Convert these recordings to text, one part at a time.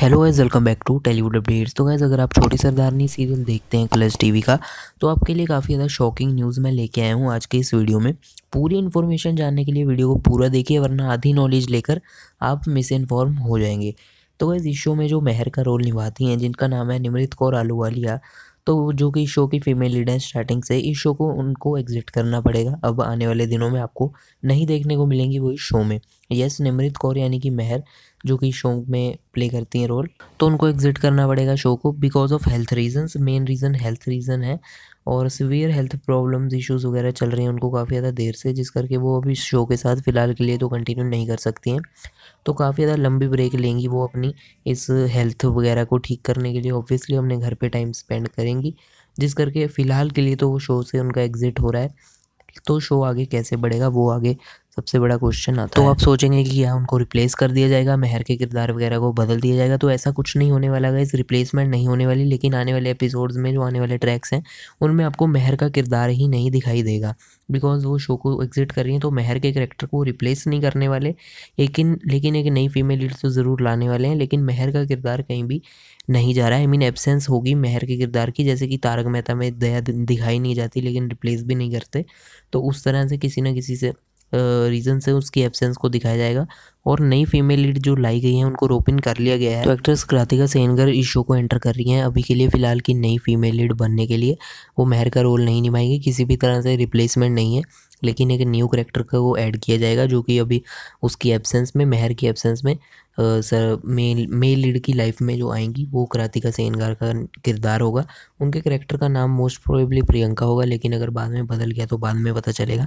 hello guys welcome back to Tellywood updates तो guys अगर आप छोटी सरदारनी सीरियल देखते हैं कलर्स टीवी का तो आपके लिए काफ़ी ज़्यादा शॉकिंग न्यूज़ मैं लेके आया हूँ आज के इस वीडियो में पूरी इन्फॉर्मेशन जानने के लिए वीडियो को पूरा देखिए वरना आधी नॉलेज लेकर आप मिस इन्फॉर्म हो जाएंगे तो गाइज इस शो में जो मेहर का रोल निभाती हैं जिनका नाम है निमृत कौर आलूवालिया तो जो कि इस शो की फीमेल लीडर है स्टार्टिंग से इस शो को उनको एग्जिट करना पड़ेगा अब आने वाले दिनों में आपको नहीं देखने को मिलेंगी वो इस शो में यस निमृत कौर यानी कि मेहर जो कि शो में प्ले करती हैं रोल तो उनको एग्जिट करना पड़ेगा शो को because of health reasons main reason health reason है और सिवियर हेल्थ प्रॉब्लम्स इश्यूज वगैरह चल रहे हैं उनको काफ़ी ज़्यादा देर से जिस करके वो अभी शो के साथ फ़िलहाल के लिए तो कंटिन्यू नहीं कर सकती हैं तो काफ़ी ज़्यादा लंबी ब्रेक लेंगी वो अपनी इस हेल्थ वगैरह को ठीक करने के लिए ऑब्वियसली अपने घर पर टाइम स्पेंड करेंगी जिस करके फ़िलहाल के लिए तो वो शो से उनका एग्ज़िट हो रहा है तो शो आगे कैसे बढ़ेगा वो आगे सबसे बड़ा क्वेश्चन आता तो आप सोचेंगे कि क्या उनको रिप्लेस कर दिया जाएगा मेहर के किरदार वगैरह को बदल दिया जाएगा तो ऐसा कुछ नहीं होने वाला इस रिप्लेसमेंट नहीं होने वाली लेकिन आने वाले एपिसोड्स में जो आने वाले ट्रैक्स हैं उनमें आपको मेहर का किरदार ही नहीं दिखाई देगा बिकॉज वो शो को एग्जिट कर रही हैं तो मेहर के करेक्टर को रिप्लेस नहीं करने वाले लेकिन लेकिन एक नई फीमेल लीड तो ज़रूर लाने वाले हैं लेकिन मेहर का किरदार कहीं भी नहीं जा रहा है आई मीन एब्सेंस होगी मेहर के किरदार की जैसे कि तारक मेहता में दया दिखाई नहीं जाती लेकिन रिप्लेस भी नहीं करते तो उस तरह से किसी ना किसी से रीज़न से उसकी एबसेंस को दिखाया जाएगा और नई फीमेल लीड जो लाई गई हैं उनको रोप इन कर लिया गया है तो एक्ट्रेस क्रातिका सेनगर इस शो को एंटर कर रही हैं अभी के लिए फ़िलहाल की नई फीमेल लीड बनने के लिए वो मेहर का रोल नहीं निभाएंगी किसी भी तरह से रिप्लेसमेंट नहीं है लेकिन एक न्यू करेक्टर का वो ऐड किया जाएगा जो कि अभी उसकी एबसेंस में मेहर की एबसेंस में सर मेल मेल लीड की लाइफ में जो आएंगी वो क्रातिका सेनगर का किरदार होगा उनके करेक्टर का नाम मोस्ट प्रोबेबली प्रियंका होगा लेकिन अगर बाद में बदल गया तो बाद में पता चलेगा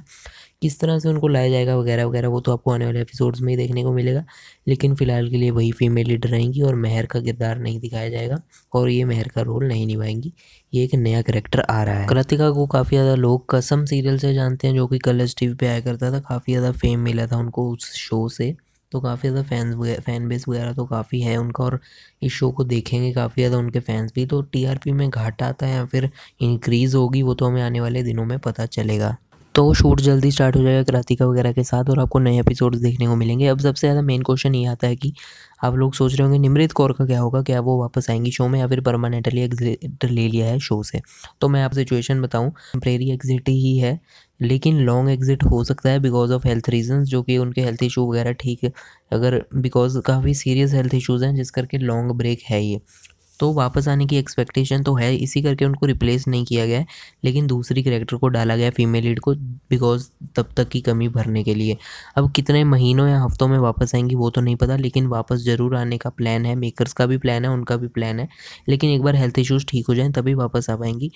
किस तरह से उनको लाया जाएगा वगैरह वगैरह वो तो आपको आने वाले एपिसोड्स में ही देखने देखने को मिलेगा लेकिन फ़िलहाल के लिए वही फीमेल लीडर रहेंगी और मेहर का किरदार नहीं दिखाया जाएगा और ये मेहर का रोल नहीं निभाएंगी ये एक नया करेक्टर आ रहा है कृतिका को काफ़ी ज़्यादा लोग कसम सीरियल से जानते हैं जो कि कलर्स टी पे आया करता था काफ़ी ज़्यादा फेम मिला था उनको उस शो से तो काफ़ी ज़्यादा फैंस फ़ैन बेस वगैरह तो काफ़ी है उनका और इस शो को देखेंगे काफ़ी ज़्यादा उनके फैंस भी तो टीआरपी में घाटा आता है या फिर इंक्रीज़ होगी वो तो हमें आने वाले दिनों में पता चलेगा तो शूट जल्दी स्टार्ट हो जाएगा करातिका वगैरह के साथ और आपको नए एपिसोड्स देखने को मिलेंगे अब सबसे ज़्यादा मेन क्वेश्चन ये आता है कि आप लोग सोच रहे होंगे निमृत कौर का क्या होगा क्या वो वापस आएंगी शो में या फिर परमानेंटली एग्जिट ले लिया है शो से तो मैं आप सिचुएशन बताऊँ टेम्प्रेरी एग्जिट ही है लेकिन लॉन्ग एग्जिट हो सकता है बिकॉज ऑफ हेल्थ रीजंस जो कि उनके हेल्थ इशू वगैरह ठीक है अगर बिकॉज काफ़ी सीरियस हेल्थ इशूज़ हैं जिस करके लॉन्ग ब्रेक है ये तो वापस आने की एक्सपेक्टेशन तो है इसी करके उनको रिप्लेस नहीं किया गया है लेकिन दूसरी करेक्टर को डाला गया फीमेल लीड को बिकॉज तब तक की कमी भरने के लिए अब कितने महीनों या हफ्तों में वापस आएंगी वो तो नहीं पता लेकिन वापस ज़रूर आने का प्लान है मेकर्स का भी प्लान है उनका भी प्लान है लेकिन एक बार हेल्थ इशूज़ ठीक हो जाएँ तभी वापस आ पाएंगी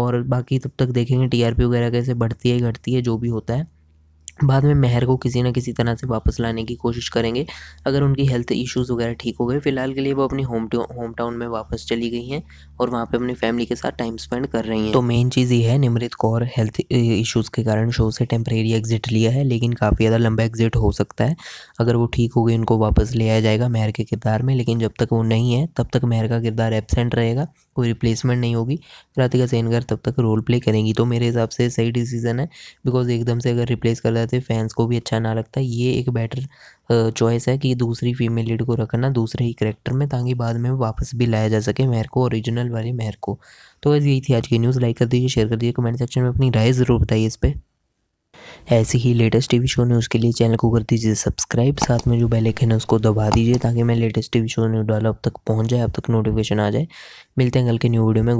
और बाकी तब तक देखेंगे टी वगैरह कैसे बढ़ती है घटती है जो भी होता है बाद में मेहर को किसी न किसी तरह से वापस लाने की कोशिश करेंगे अगर उनकी हेल्थ इश्यूज़ वगैरह ठीक हो गए फिलहाल के लिए वो अपनी होम होम टाउन में वापस चली गई हैं और वहाँ पे अपनी फैमिली के साथ टाइम स्पेंड कर रही हैं तो मेन चीज़ ये है निमृत कौर हेल्थ इश्यूज़ के कारण शो से टेम्परेरी एग्जिट लिया है लेकिन काफ़ी ज़्यादा लंबा एग्जिट हो सकता है अगर वो ठीक हो गई उनको वापस ले आया जाएगा मेहर के किरदार में लेकिन जब तक वो नहीं है तब तक मेहर का किरदार एबसेंट रहेगा कोई रिप्लेसमेंट नहीं होगी राधिका सेनगर तब तक रोल प्ले करेंगी तो मेरे हिसाब से सही डिसीजन है बिकॉज एकदम से अगर रिप्लेस कर देते फैंस को भी अच्छा ना लगता ये एक बेटर चॉइस है कि दूसरी फीमेल लीड को रखना दूसरे ही करेक्टर में ताकि बाद में वापस भी लाया जा सके मेहर को ओरिजिनल वाले मेहर को तो यही थी आज की न्यूज़ लाइक कर दीजिए शेयर कर दीजिए कमेंट सेक्शन में अपनी राय ज़रूर बताइए इस पर ऐसे ही लेटेस्ट टीवी शो न्यूज़ के लिए चैनल को कर दीजिए सब्सक्राइब साथ में जो बेलाइकन है उसको दबा दीजिए ताकि मैं लेटेस्ट टीवी शो न्यूज़ डाला अब तक पहुँच जाए अब तक नोटिफिकेशन आ जाए मिलते हैं कल के न्यू वीडियो में